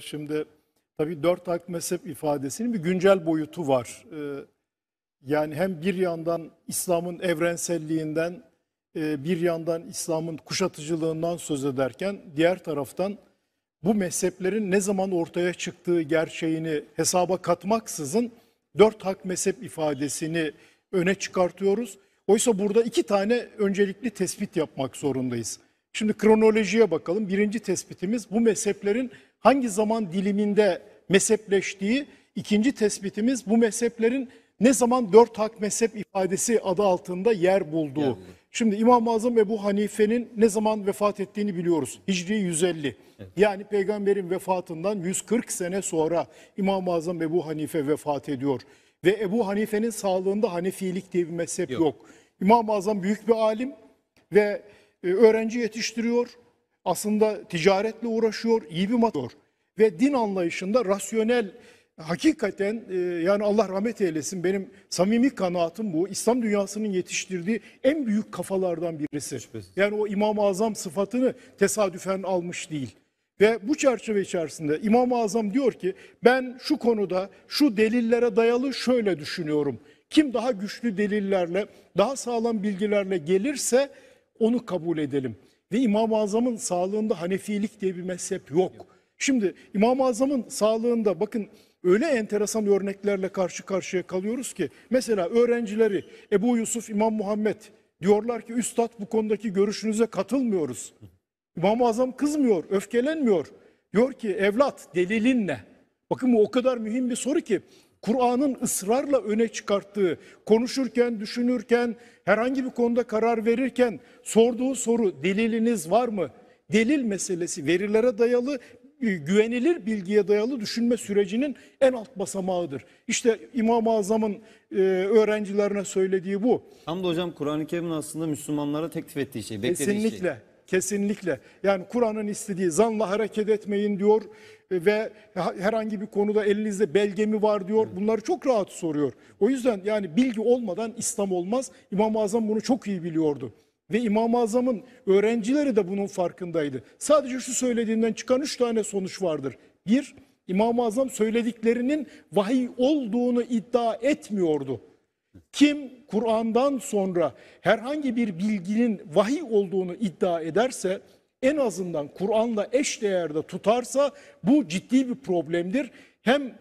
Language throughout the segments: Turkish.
Şimdi tabii dört hak mezhep ifadesinin bir güncel boyutu var. Ee, yani hem bir yandan İslam'ın evrenselliğinden, e, bir yandan İslam'ın kuşatıcılığından söz ederken diğer taraftan bu mezheplerin ne zaman ortaya çıktığı gerçeğini hesaba katmaksızın dört hak mezhep ifadesini öne çıkartıyoruz. Oysa burada iki tane öncelikli tespit yapmak zorundayız. Şimdi kronolojiye bakalım. Birinci tespitimiz bu mezheplerin hangi zaman diliminde mezhepleştiği, ikinci tespitimiz bu mezheplerin ne zaman dört hak mezhep ifadesi adı altında yer bulduğu. Yani. Şimdi İmam-ı Azam Ebu Hanife'nin ne zaman vefat ettiğini biliyoruz. Hicri 150. Evet. Yani peygamberin vefatından 140 sene sonra İmam-ı Azam Ebu Hanife vefat ediyor. Ve Ebu Hanife'nin sağlığında Hanefilik diye bir mezhep yok. yok. İmam-ı Azam büyük bir alim ve e, öğrenci yetiştiriyor aslında ticaretle uğraşıyor, iyi bir matıyor. Ve din anlayışında rasyonel, hakikaten e, yani Allah rahmet eylesin benim samimi kanaatim bu. İslam dünyasının yetiştirdiği en büyük kafalardan birisi. Yani o İmam-ı Azam sıfatını tesadüfen almış değil. Ve bu çerçeve içerisinde İmam-ı Azam diyor ki ben şu konuda şu delillere dayalı şöyle düşünüyorum. Kim daha güçlü delillerle, daha sağlam bilgilerle gelirse onu kabul edelim. Ve İmam-ı Azam'ın sağlığında Hanefilik diye bir mezhep yok. Şimdi İmam-ı Azam'ın sağlığında bakın öyle enteresan örneklerle karşı karşıya kalıyoruz ki mesela öğrencileri Ebu Yusuf İmam Muhammed diyorlar ki üstad bu konudaki görüşünüze katılmıyoruz. İmam-ı Azam kızmıyor, öfkelenmiyor. Diyor ki evlat delilin ne? Bakın bu o kadar mühim bir soru ki Kur'an'ın ısrarla öne çıkarttığı, konuşurken, düşünürken, herhangi bir konuda karar verirken sorduğu soru deliliniz var mı? Delil meselesi verilere dayalı e, güvenilir bilgiye dayalı düşünme sürecinin en alt basamağıdır. İşte İmam-ı Azam'ın e, öğrencilerine söylediği bu. Tam da hocam Kur'an-ı Kerim'in aslında Müslümanlara teklif ettiği şey, beklediği Kesinlikle. şey. Kesinlikle kesinlikle. Yani Kur'an'ın istediği zanla hareket etmeyin diyor e, ve herhangi bir konuda elinizde belge mi var diyor. Bunları çok rahat soruyor. O yüzden yani bilgi olmadan İslam olmaz. İmam-ı Azam bunu çok iyi biliyordu. Ve İmam-ı Azam'ın öğrencileri de bunun farkındaydı. Sadece şu söylediğinden çıkan üç tane sonuç vardır. Bir, İmam-ı Azam söylediklerinin vahiy olduğunu iddia etmiyordu. Kim Kur'an'dan sonra herhangi bir bilginin vahiy olduğunu iddia ederse en azından Kur'an'la eş değerde tutarsa bu ciddi bir problemdir. Hem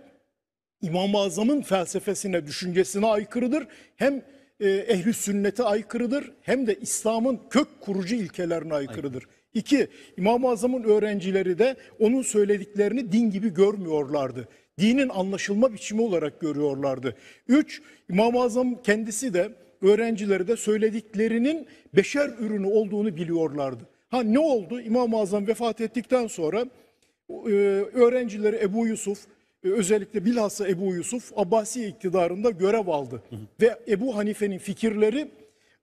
İmam-ı Azam'ın felsefesine, düşüncesine aykırıdır. Hem e, ehli sünnete aykırıdır hem de İslam'ın kök kurucu ilkelerine aykırıdır. Aynen. İki, İmam-ı Azam'ın öğrencileri de onun söylediklerini din gibi görmüyorlardı dinin anlaşılma biçimi olarak görüyorlardı. Üç, İmam-ı Azam kendisi de öğrencileri de söylediklerinin beşer ürünü olduğunu biliyorlardı. Ha ne oldu? İmam-ı Azam vefat ettikten sonra e, öğrencileri Ebu Yusuf, e, özellikle bilhassa Ebu Yusuf Abbasi iktidarında görev aldı. Hı hı. Ve Ebu Hanife'nin fikirleri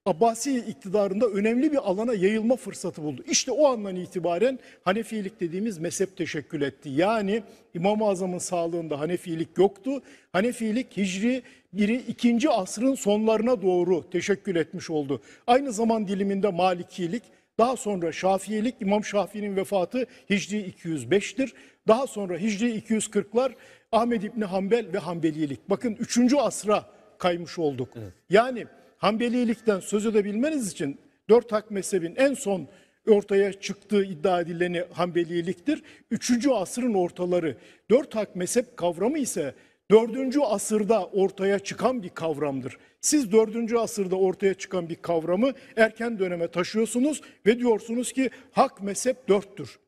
Abbasi iktidarında önemli bir alana yayılma fırsatı buldu. İşte o andan itibaren Hanefilik dediğimiz mezhep teşekkül etti. Yani İmam-ı Azam'ın sağlığında Hanefilik yoktu. Hanefilik Hicri 1'i 2. asrın sonlarına doğru teşekkül etmiş oldu. Aynı zaman diliminde Malikilik, daha sonra Şafiilik, İmam Şafii'nin vefatı Hicri 205'tir. Daha sonra Hicri 240'lar Ahmed İbni Hanbel ve Hanbelilik. Bakın 3. asra kaymış olduk. Evet. Yani... Hanbelilikten söz edebilmeniz için dört hak mezhebin en son ortaya çıktığı iddia edileni Hanbeliliktir. Üçüncü asırın ortaları. Dört hak mezhep kavramı ise dördüncü asırda ortaya çıkan bir kavramdır. Siz dördüncü asırda ortaya çıkan bir kavramı erken döneme taşıyorsunuz ve diyorsunuz ki hak mezhep dörttür.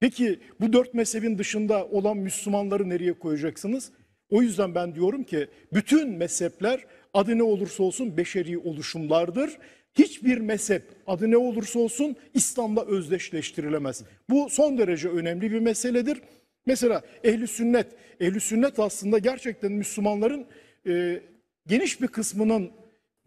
Peki bu dört mezhebin dışında olan Müslümanları nereye koyacaksınız? O yüzden ben diyorum ki bütün mezhepler adı ne olursa olsun beşeri oluşumlardır. Hiçbir mezhep adı ne olursa olsun İslam'la özdeşleştirilemez. Bu son derece önemli bir meseledir. Mesela ehli sünnet, ehli sünnet aslında gerçekten Müslümanların e, geniş bir kısmının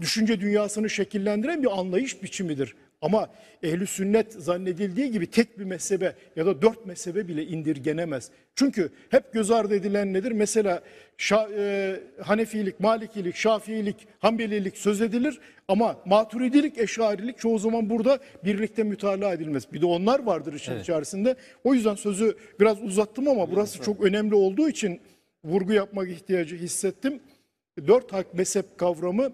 düşünce dünyasını şekillendiren bir anlayış biçimidir. Ama ehli sünnet zannedildiği gibi tek bir mezhebe ya da dört mezhebe bile indirgenemez. Çünkü hep göz ardı edilen nedir? Mesela şa, e, Hanefilik, Malikilik, Şafiilik, Hanbelilik söz edilir ama Maturidilik, Eşarilik çoğu zaman burada birlikte mütalaa edilmez. Bir de onlar vardır işin evet. içerisinde. O yüzden sözü biraz uzattım ama burası çok önemli olduğu için vurgu yapmak ihtiyacı hissettim. Dört hak mezhep kavramı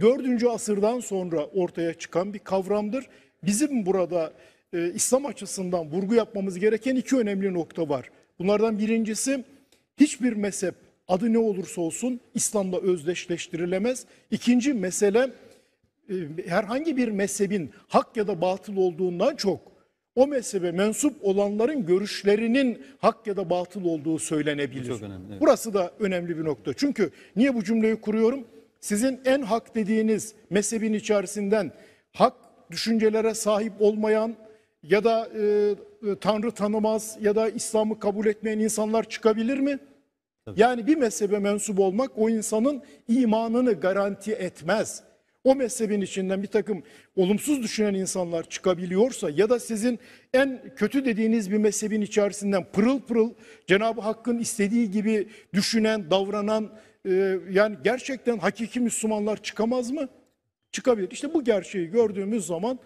4. asırdan sonra ortaya çıkan bir kavramdır. Bizim burada e, İslam açısından vurgu yapmamız gereken iki önemli nokta var. Bunlardan birincisi hiçbir mezhep adı ne olursa olsun İslam'la özdeşleştirilemez. İkinci mesele e, herhangi bir mezhebin hak ya da batıl olduğundan çok o mezhebe mensup olanların görüşlerinin hak ya da batıl olduğu söylenebilir. çok önemli, evet. Burası da önemli bir nokta. Çünkü niye bu cümleyi kuruyorum? sizin en hak dediğiniz mezhebin içerisinden hak düşüncelere sahip olmayan ya da e, e, Tanrı tanımaz ya da İslam'ı kabul etmeyen insanlar çıkabilir mi? Tabii. Yani bir mezhebe mensup olmak o insanın imanını garanti etmez. O mezhebin içinden bir takım olumsuz düşünen insanlar çıkabiliyorsa ya da sizin en kötü dediğiniz bir mezhebin içerisinden pırıl pırıl Cenab-ı Hakk'ın istediği gibi düşünen, davranan ee, yani gerçekten hakiki Müslümanlar çıkamaz mı? Çıkabilir. İşte bu gerçeği gördüğümüz zaman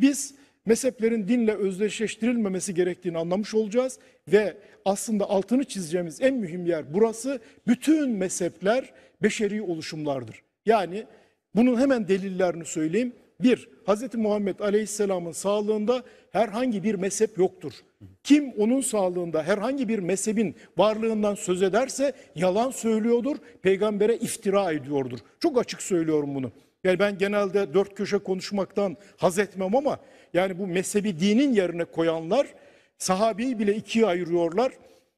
biz mezheplerin dinle özdeşleştirilmemesi gerektiğini anlamış olacağız ve aslında altını çizeceğimiz en mühim yer burası. Bütün mezhepler beşeri oluşumlardır. Yani bunun hemen delillerini söyleyeyim. Bir, Hz. Muhammed Aleyhisselam'ın sağlığında herhangi bir mezhep yoktur. Kim onun sağlığında herhangi bir mezhebin varlığından söz ederse yalan söylüyordur, peygambere iftira ediyordur. Çok açık söylüyorum bunu. Yani ben genelde dört köşe konuşmaktan haz etmem ama yani bu mezhebi dinin yerine koyanlar sahabeyi bile ikiye ayırıyorlar.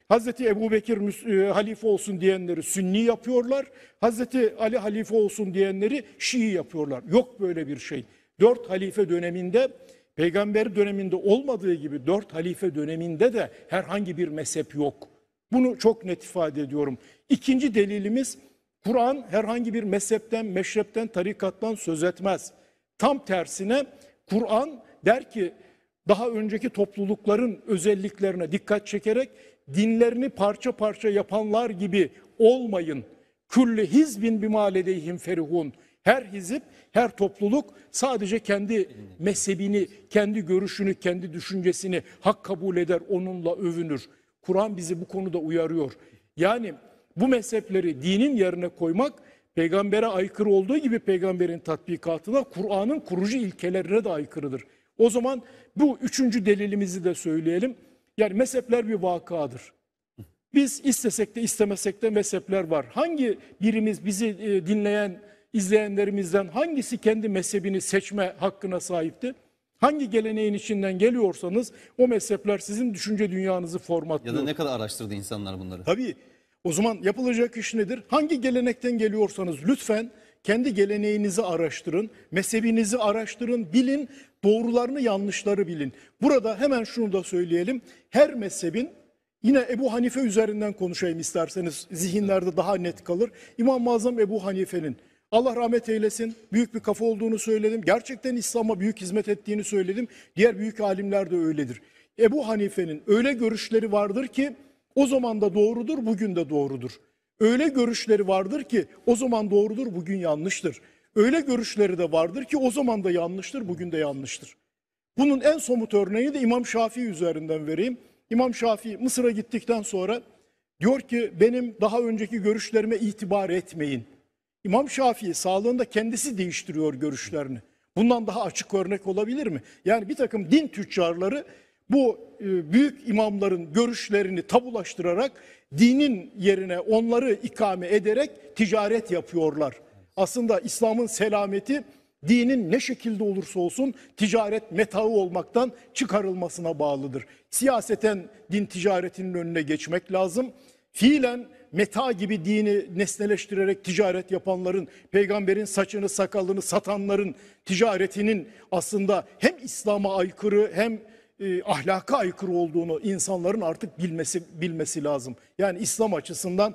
Hazreti Ebu Bekir e, halife olsun diyenleri sünni yapıyorlar. Hazreti Ali halife olsun diyenleri şii yapıyorlar. Yok böyle bir şey. Dört halife döneminde peygamber döneminde olmadığı gibi dört halife döneminde de herhangi bir mezhep yok. Bunu çok net ifade ediyorum. İkinci delilimiz Kur'an herhangi bir mezhepten, meşrepten, tarikattan söz etmez. Tam tersine Kur'an der ki daha önceki toplulukların özelliklerine dikkat çekerek dinlerini parça parça yapanlar gibi olmayın. Külle hizbin bimaleyhim ferihun. Her hizip, her topluluk sadece kendi mezhebini, kendi görüşünü, kendi düşüncesini hak kabul eder, onunla övünür. Kur'an bizi bu konuda uyarıyor. Yani bu mezhepleri dinin yerine koymak peygambere aykırı olduğu gibi peygamberin tatbikatına Kur'an'ın kurucu ilkelerine de aykırıdır. O zaman bu üçüncü delilimizi de söyleyelim. Yani mezhepler bir vakadır. Biz istesek de istemesek de mezhepler var. Hangi birimiz bizi e, dinleyen izleyenlerimizden hangisi kendi mezhebini seçme hakkına sahipti? Hangi geleneğin içinden geliyorsanız o mezhepler sizin düşünce dünyanızı formatlıyor. Ya da ne kadar araştırdı insanlar bunları? Tabii. O zaman yapılacak iş nedir? Hangi gelenekten geliyorsanız lütfen kendi geleneğinizi araştırın, mezhebinizi araştırın, bilin, doğrularını yanlışları bilin. Burada hemen şunu da söyleyelim. Her mezhebin Yine Ebu Hanife üzerinden konuşayım isterseniz zihinlerde daha net kalır. İmam-ı Azam Ebu Hanife'nin Allah rahmet eylesin. Büyük bir kafa olduğunu söyledim. Gerçekten İslam'a büyük hizmet ettiğini söyledim. Diğer büyük alimler de öyledir. Ebu Hanife'nin öyle görüşleri vardır ki o zaman da doğrudur, bugün de doğrudur. Öyle görüşleri vardır ki o zaman doğrudur, bugün yanlıştır. Öyle görüşleri de vardır ki o zaman da yanlıştır, bugün de yanlıştır. Bunun en somut örneği de İmam Şafii üzerinden vereyim. İmam Şafii Mısır'a gittikten sonra diyor ki benim daha önceki görüşlerime itibar etmeyin. İmam Şafii sağlığında kendisi değiştiriyor görüşlerini. Bundan daha açık örnek olabilir mi? Yani bir takım din tüccarları bu e, büyük imamların görüşlerini tabulaştırarak dinin yerine onları ikame ederek ticaret yapıyorlar. Aslında İslam'ın selameti dinin ne şekilde olursa olsun ticaret metağı olmaktan çıkarılmasına bağlıdır. Siyaseten din ticaretinin önüne geçmek lazım. Fiilen meta gibi dini nesneleştirerek ticaret yapanların, peygamberin saçını sakalını satanların ticaretinin aslında hem İslam'a aykırı hem e, ahlaka aykırı olduğunu insanların artık bilmesi bilmesi lazım. Yani İslam açısından